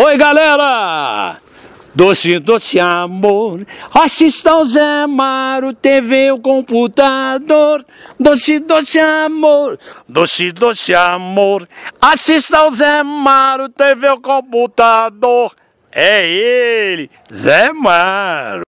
Oi, galera! Doce, doce amor, assista o Zé Mário, TV, o computador. Doce, doce amor, doce, doce amor, assista o Zé Mário, TV, o computador. É ele, Zé Mário.